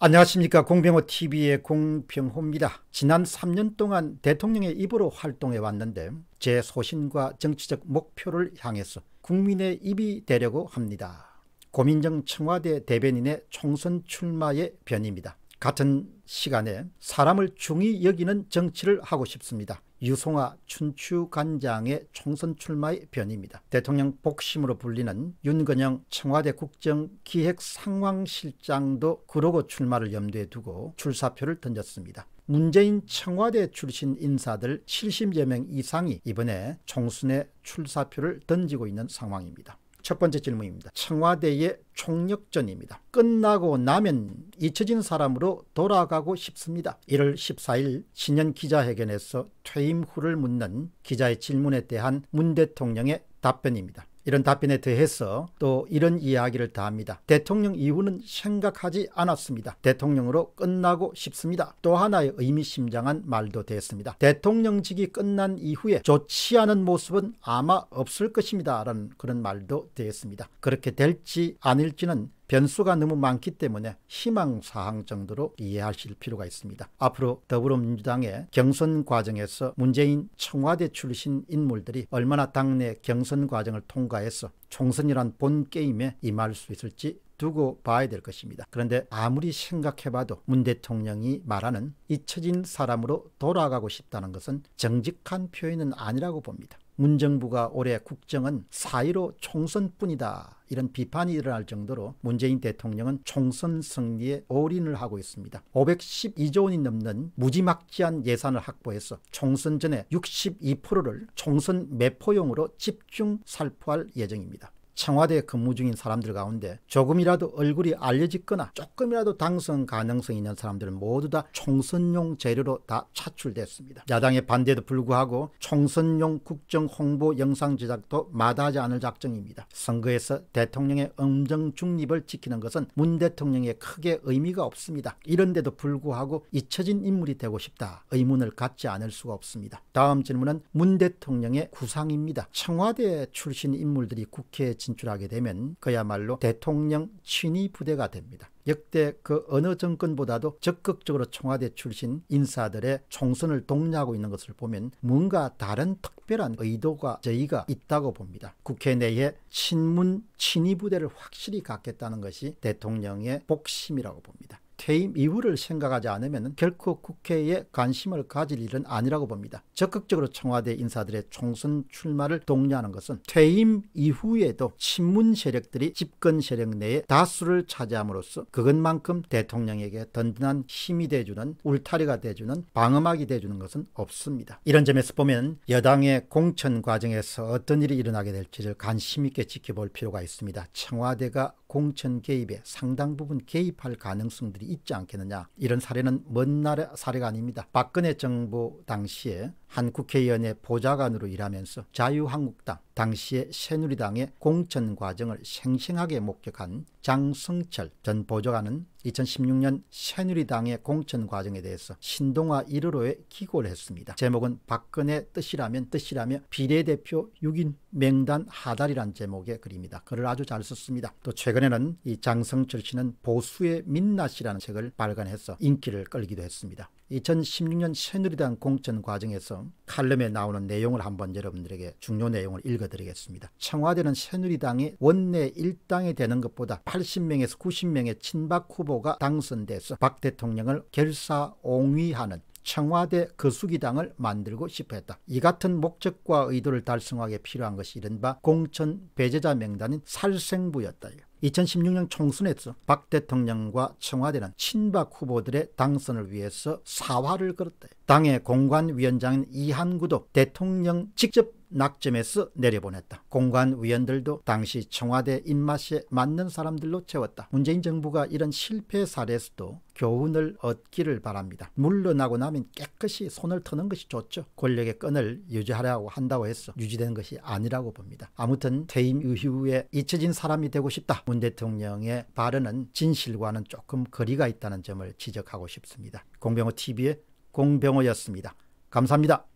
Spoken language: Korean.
안녕하십니까 공병호 TV의 공병호입니다. 지난 3년 동안 대통령의 입으로 활동해 왔는데 제 소신과 정치적 목표를 향해서 국민의 입이 되려고 합니다. 고민정 청와대 대변인의 총선 출마의 변입니다. 같은 시간에 사람을 중히 여기는 정치를 하고 싶습니다. 유송아 춘추관장의 총선 출마의 변입니다. 대통령 복심으로 불리는 윤건영 청와대 국정기획상황실장도 그러고 출마를 염두에 두고 출사표를 던졌습니다. 문재인 청와대 출신 인사들 70여 명 이상이 이번에 총선에 출사표를 던지고 있는 상황입니다. 첫 번째 질문입니다. 청와대의 총력전입니다. 끝나고 나면 잊혀진 사람으로 돌아가고 싶습니다. 1월 14일 신년 기자회견에서 퇴임 후를 묻는 기자의 질문에 대한 문 대통령의 답변입니다. 이런 답변에 대해서 또 이런 이야기를 다 합니다. 대통령 이후는 생각하지 않았습니다. 대통령으로 끝나고 싶습니다. 또 하나의 의미심장한 말도 되었습니다. 대통령직이 끝난 이후에 좋지 않은 모습은 아마 없을 것입니다. 라는 그런 말도 되었습니다. 그렇게 될지 아닐지는 변수가 너무 많기 때문에 희망사항 정도로 이해하실 필요가 있습니다. 앞으로 더불어민주당의 경선 과정에서 문재인 청와대 출신 인물들이 얼마나 당내 경선 과정을 통과해서 총선이란 본 게임에 임할 수 있을지 두고 봐야 될 것입니다. 그런데 아무리 생각해봐도 문 대통령이 말하는 잊혀진 사람으로 돌아가고 싶다는 것은 정직한 표현은 아니라고 봅니다. 문정부가 올해 국정은 4이로 총선뿐이다. 이런 비판이 일어날 정도로 문재인 대통령은 총선 승리에 올인을 하고 있습니다. 512조 원이 넘는 무지막지한 예산을 확보해서 총선 전에 62%를 총선 매포용으로 집중 살포할 예정입니다. 청와대에 근무 중인 사람들 가운데 조금이라도 얼굴이 알려지거나 조금이라도 당선 가능성이 있는 사람들은 모두 다 총선용 재료로 다 차출됐습니다. 야당의 반대에도 불구하고 총선용 국정 홍보 영상 제작도 마다하지 않을 작정입니다. 선거에서 대통령의 음정 중립을 지키는 것은 문 대통령에 크게 의미가 없습니다. 이런데도 불구하고 잊혀진 인물이 되고 싶다 의문을 갖지 않을 수가 없습니다. 다음 질문은 문 대통령의 구상입니다. 청와대 출신 인물들이 국회에 진출하게 되면 그야말로 대통령 친위 부대가 됩니다. 역대 그 어느 정권보다도 적극적으로 청와대 출신 인사들의 총선을 독려하고 있는 것을 보면 뭔가 다른 특별한 의도가 저희가 있다고 봅니다. 국회 내에 친문 친위 부대를 확실히 갖겠다는 것이 대통령의 복심이라고 봅니다. 퇴임 이후를 생각하지 않으면 결코 국회에 관심을 가질 일은 아니라고 봅니다. 적극적으로 청와대 인사들의 총선 출마를 독려하는 것은 퇴임 이후에도 친문 세력들이 집권 세력 내에 다수를 차지함으로써 그것만큼 대통령에게 든든한 힘이 돼주는 울타리가 돼주는 방어막이 돼주는 것은 없습니다. 이런 점에서 보면 여당의 공천 과정에서 어떤 일이 일어나게 될지를 관심 있게 지켜볼 필요가 있습니다. 청와대가 공천 개입에 상당 부분 개입할 가능성들이 있지 않겠느냐 이런 사례는 먼 나라 사례가 아닙니다. 박근혜 정부 당시에 한 국회의원의 보좌관으로 일하면서 자유한국당 당시의 새누리당의 공천 과정을 생생하게 목격한 장성철 전 보좌관은 2016년 새누리당의 공천 과정에 대해서 신동화 1호로에 기고를 했습니다. 제목은 박근혜 뜻이라면 뜻이라며 비례대표 6인 명단 하달이란 제목의 글입니다. 글을 아주 잘 썼습니다. 또 최근에는 이 장성철 씨는 보수의 민낯이라는 책을 발간해서 인기를 끌기도 했습니다. 2016년 새누리당 공천 과정에서 칼럼에 나오는 내용을 한번 여러분들에게 중요 내용을 읽어드리겠습니다. 청와대는 새누리당이 원내 1당이 되는 것보다 80명에서 90명의 친박 후보가 당선돼서 박 대통령을 결사옹위하는 청와대 거수기당을 만들고 싶어했다이 같은 목적과 의도를 달성하기에 필요한 것이 이른바 공천 배제자 명단인 살생부였다. 2016년 총선에서 박 대통령과 청와대는 친박 후보들의 당선을 위해서 사활을 걸었다. 당의 공관위원장인 이한구도 대통령 직접 낙점에서 내려보냈다. 공관위원들도 당시 청와대 입맛에 맞는 사람들로 채웠다. 문재인 정부가 이런 실패 사례에서도 교훈을 얻기를 바랍니다. 물러나고 나면 깨끗이 손을 트는 것이 좋죠. 권력의 끈을 유지하려고 한다고 해서 유지된 것이 아니라고 봅니다. 아무튼 퇴임 이후에 잊혀진 사람이 되고 싶다. 문 대통령의 발언은 진실과는 조금 거리가 있다는 점을 지적하고 싶습니다. 공병호 TV의 공병호였습니다. 감사합니다.